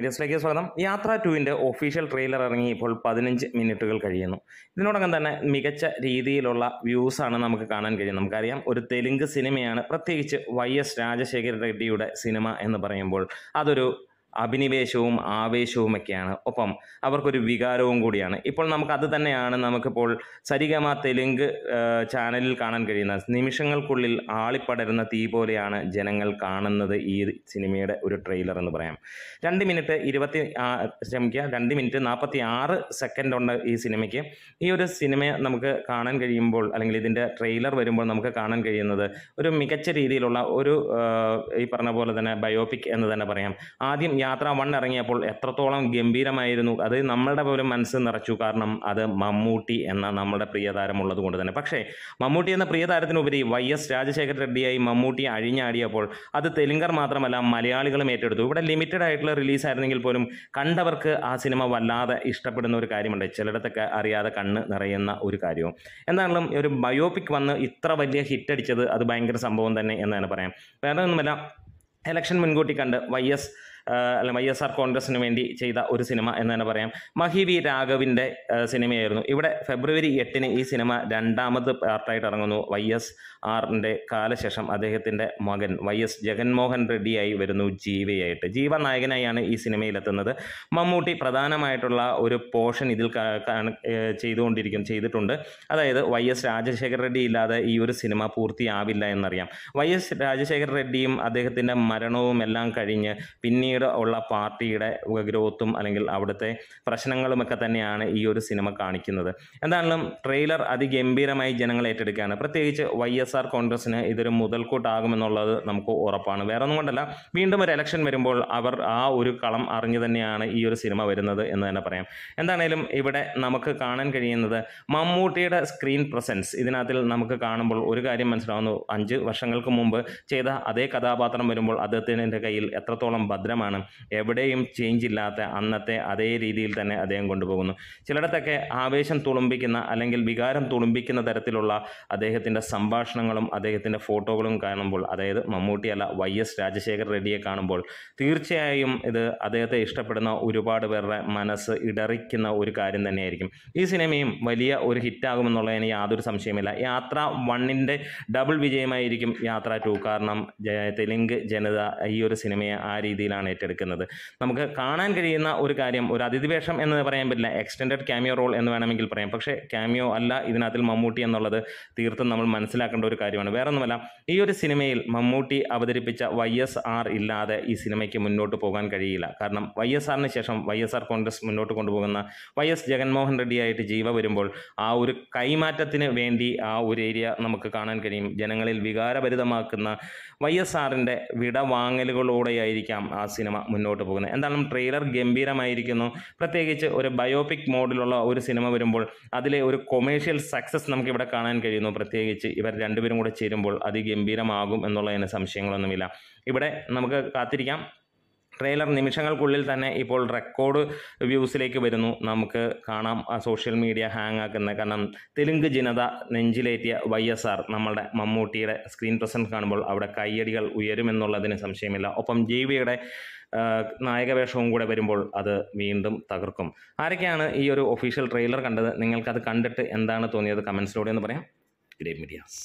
വീഡിയോസിലേക്ക് സ്വാഗതം യാത്ര ടുവിൻ്റെ ഒഫീഷ്യൽ ട്രെയിലർ ഇറങ്ങി ഇപ്പോൾ പതിനഞ്ച് മിനിറ്റുകൾ കഴിയുന്നു ഇതിനോടകം തന്നെ മികച്ച രീതിയിലുള്ള വ്യൂസാണ് നമുക്ക് കാണാൻ കഴിയുന്നത് നമുക്കറിയാം ഒരു തെലുങ്ക് സിനിമയാണ് പ്രത്യേകിച്ച് വൈ എസ് രാജശേഖര റെഡ്ഡിയുടെ സിനിമ എന്ന് പറയുമ്പോൾ അതൊരു അഭിനിവേശവും ആവേശവും ഒക്കെയാണ് ഒപ്പം അവർക്കൊരു വികാരവും കൂടിയാണ് ഇപ്പോൾ നമുക്ക് അത് തന്നെയാണ് നമുക്കിപ്പോൾ സരിഗമ തെലുങ്ക് ചാനലിൽ കാണാൻ കഴിയുന്ന നിമിഷങ്ങൾക്കുള്ളിൽ ആളിപ്പടരുന്ന തീ പോലെയാണ് ജനങ്ങൾ കാണുന്നത് ഈ സിനിമയുടെ ഒരു ട്രെയിലർ എന്ന് പറയാം രണ്ട് മിനിറ്റ് ഇരുപത്തി ക്ഷമിക്കുക രണ്ട് മിനിറ്റ് നാൽപ്പത്തി ആറ് സെക്കൻഡ് ഉണ്ട് ഈ സിനിമയ്ക്ക് ഈ ഒരു സിനിമ നമുക്ക് കാണാൻ കഴിയുമ്പോൾ അല്ലെങ്കിൽ ഇതിൻ്റെ ട്രെയിലർ വരുമ്പോൾ നമുക്ക് കാണാൻ കഴിയുന്നത് ഒരു മികച്ച രീതിയിലുള്ള ഒരു ഈ പറഞ്ഞ പോലെ തന്നെ ബയോപിക് എന്ന് തന്നെ പറയാം ആദ്യം യാത്ര വൺ ഇറങ്ങിയപ്പോൾ എത്രത്തോളം ഗംഭീരമായിരുന്നു അത് നമ്മളുടെ പോലും മനസ്സ് നിറച്ചു കാരണം അത് മമ്മൂട്ടി എന്ന നമ്മുടെ പ്രിയതാരമുള്ളത് കൊണ്ട് തന്നെ പക്ഷേ മമ്മൂട്ടി എന്ന പ്രിയതാരത്തിനുപരി വൈ എസ് രാജശേഖര റെഡ്ഡിയായി മമ്മൂട്ടി അഴിഞ്ഞാടിയപ്പോൾ അത് തെലുങ്കർ മാത്രമല്ല മലയാളികളും ഏറ്റെടുത്തു ഇവിടെ ലിമിറ്റഡ് ആയിട്ടുള്ള റിലീസായിരുന്നെങ്കിൽ പോലും കണ്ടവർക്ക് ആ സിനിമ വല്ലാതെ ഇഷ്ടപ്പെടുന്ന ഒരു കാര്യമുണ്ട് ചിലയിടത്തൊക്കെ അറിയാതെ കണ്ണ് നിറയുന്ന ഒരു കാര്യവും എന്താണെങ്കിലും ഒരു ബയോപിക് വന്ന് ഇത്ര വലിയ അടിച്ചത് അത് ഭയങ്കര സംഭവം തന്നെ എന്നാണ് പറയാം വേറെ ഒന്നുമല്ല എലക്ഷൻ മുൻകൂട്ടി കണ്ട് വൈ എസ് അല്ല വൈ എസ് ആർ കോൺഗ്രസിന് വേണ്ടി ചെയ്ത ഒരു സിനിമ എന്ന് തന്നെ പറയാം മഹി വി രാഘവിൻ്റെ സിനിമയായിരുന്നു ഇവിടെ ഫെബ്രുവരി എട്ടിന് ഈ സിനിമ രണ്ടാമത് പാർട്ടായിട്ട് ഇറങ്ങുന്നു വൈ എസ് ആറിൻ്റെ കാലശേഷം അദ്ദേഹത്തിൻ്റെ മകൻ വൈ എസ് ജഗൻമോഹൻ റെഡ്ഡിയായി വരുന്നു ജീവയായിട്ട് ജീവ നായകനായാണ് ഈ സിനിമയിലെത്തുന്നത് മമ്മൂട്ടി പ്രധാനമായിട്ടുള്ള ഒരു പോർഷൻ ഇതിൽ ചെയ്തുകൊണ്ടിരിക്കും ചെയ്തിട്ടുണ്ട് അതായത് വൈ എസ് രാജശേഖർ റെഡ്ഡി ഇല്ലാതെ ഈ ഒരു സിനിമ പൂർത്തിയാവില്ല എന്നറിയാം വൈ എസ് രാജശേഖർ റെഡ്ഡിയും അദ്ദേഹത്തിൻ്റെ മരണവും എല്ലാം കഴിഞ്ഞ് പിന്നീട് പിന്നീട് ഉള്ള പാർട്ടിയുടെ ഗ്രോത്തും അല്ലെങ്കിൽ അവിടുത്തെ പ്രശ്നങ്ങളുമൊക്കെ തന്നെയാണ് ഈ ഒരു സിനിമ കാണിക്കുന്നത് എന്താണെങ്കിലും ട്രെയിലർ അതിഗംഭീരമായി ജനങ്ങൾ ഏറ്റെടുക്കുകയാണ് പ്രത്യേകിച്ച് വൈ എസ് ആർ കോൺഗ്രസിന് ഇതൊരു മുതൽക്കൂട്ടാകുമെന്നുള്ളത് നമുക്ക് ഉറപ്പാണ് വേറെ ഒന്നും കൊണ്ടല്ല വീണ്ടും ഒരു ഇലക്ഷൻ വരുമ്പോൾ അവർ ആ ഒരു കളം അറിഞ്ഞു തന്നെയാണ് ഈ ഒരു സിനിമ വരുന്നത് എന്ന് തന്നെ പറയാം എന്താണേലും ഇവിടെ നമുക്ക് കാണാൻ കഴിയുന്നത് മമ്മൂട്ടിയുടെ സ്ക്രീൻ പ്രസൻസ് ഇതിനകത്തിൽ നമുക്ക് കാണുമ്പോൾ ഒരു കാര്യം മനസ്സിലാവുന്നു അഞ്ച് വർഷങ്ങൾക്ക് മുമ്പ് ചെയ്ത അതേ കഥാപാത്രം വരുമ്പോൾ അദ്ദേഹത്തിൻ്റെ കയ്യിൽ എത്രത്തോളം ഭദ്രമാണ് സെയിമാണ് എവിടെയും ചേഞ്ച് ഇല്ലാത്ത അന്നത്തെ അതേ രീതിയിൽ തന്നെ അദ്ദേഹം കൊണ്ടുപോകുന്നു ചിലയിടത്തൊക്കെ ആവേശം തുളുമ്പിക്കുന്ന അല്ലെങ്കിൽ വികാരം തുളുമ്പിക്കുന്ന തരത്തിലുള്ള അദ്ദേഹത്തിൻ്റെ സംഭാഷണങ്ങളും അദ്ദേഹത്തിൻ്റെ ഫോട്ടോകളും കാണുമ്പോൾ അതായത് മമ്മൂട്ടിയല്ല വൈ എസ് രാജശേഖർ റെഡ്ഡിയെ കാണുമ്പോൾ തീർച്ചയായും ഇത് അദ്ദേഹത്തെ ഇഷ്ടപ്പെടുന്ന ഒരുപാട് പേരുടെ മനസ്സ് ഇടറിക്കുന്ന ഒരു കാര്യം തന്നെയായിരിക്കും ഈ സിനിമയും വലിയ ഒരു ഹിറ്റാകുമെന്നുള്ളതിന് യാതൊരു സംശയമില്ല യാത്ര വണ്ണിൻ്റെ ഡബിൾ വിജയമായിരിക്കും യാത്ര ടു കാരണം തെലുങ്ക് ജനത ഈ ഒരു സിനിമയെ ആ രീതിയിലാണ് ഏറ്റെടുക്കുന്നത് നമുക്ക് കാണാൻ കഴിയുന്ന ഒരു കാര്യം ഒരു അതിഥിവേഷം എന്ന് പറയാൻ പറ്റില്ല എക്സ്റ്റെൻഡഡ് ക്യാമിയോ റോൾ എന്ന് വേണമെങ്കിൽ പറയാം പക്ഷേ ക്യാമിയോ അല്ല ഇതിനകത്തിൽ മമ്മൂട്ടി എന്നുള്ളത് തീർത്തും നമ്മൾ മനസ്സിലാക്കേണ്ട ഒരു കാര്യമാണ് വേറെ ഒന്നുമല്ല ഈ ഒരു സിനിമയിൽ മമ്മൂട്ടി അവതരിപ്പിച്ച വൈ എസ് ആർ ഇല്ലാതെ ഈ സിനിമയ്ക്ക് മുന്നോട്ട് പോകാൻ കഴിയില്ല കാരണം വൈ എസ് ആറിന് ശേഷം വൈ എസ് ആർ കോൺഗ്രസ് മുന്നോട്ട് കൊണ്ടുപോകുന്ന വൈ എസ് ജഗൻമോഹൻ റെഡ്ഡിയായിട്ട് ജീവ വരുമ്പോൾ ആ ഒരു കൈമാറ്റത്തിന് വേണ്ടി ആ ഒരു ഏരിയ നമുക്ക് കാണാൻ കഴിയും ജനങ്ങളിൽ വികാരഭരിതമാക്കുന്ന വൈ എസ് ആറിൻ്റെ വിടവാങ്ങലുകളോടെയായിരിക്കാം ആ സിനിമ മുന്നോട്ട് പോകുന്നത് എന്തായാലും ട്രെയിലർ ഗംഭീരമായിരിക്കുന്നു പ്രത്യേകിച്ച് ഒരു ബയോപിക് മോഡിലുള്ള ഒരു സിനിമ വരുമ്പോൾ അതിലെ ഒരു കൊമേഴ്ഷ്യൽ സക്സസ് നമുക്കിവിടെ കാണാൻ കഴിയുന്നു പ്രത്യേകിച്ച് ഇവർ രണ്ടുപേരും കൂടെ ചേരുമ്പോൾ അതിഗംഭീരമാകും എന്നുള്ളതിന് സംശയങ്ങളൊന്നുമില്ല ഇവിടെ നമുക്ക് കാത്തിരിക്കാം ട്രെയിലർ നിമിഷങ്ങൾക്കുള്ളിൽ തന്നെ ഇപ്പോൾ റെക്കോർഡ് വ്യൂസിലേക്ക് വരുന്നു നമുക്ക് കാണാം സോഷ്യൽ മീഡിയ ഹാങ് ആക്കുന്ന കാരണം തെലുങ്ക് ജനത നെഞ്ചിലേറ്റിയ വൈ എസ് ആർ നമ്മളുടെ മമ്മൂട്ടിയുടെ സ്ക്രീൻ പ്രസൻസ് കാണുമ്പോൾ അവിടെ കയ്യടികൾ ഉയരുമെന്നുള്ളതിന് സംശയമില്ല ഒപ്പം ജീവിയുടെ നായകവേഷവും കൂടെ വരുമ്പോൾ അത് വീണ്ടും തകർക്കും ആരൊക്കെയാണ് ഈ ഒരു ഒഫീഷ്യൽ ട്രെയിലർ കണ്ടത് നിങ്ങൾക്കത് കണ്ടിട്ട് എന്താണ് തോന്നിയത് കമൻസിലൂടെ എന്ന് പറയാം ഗ്രേറ്റ് മീഡിയാസ്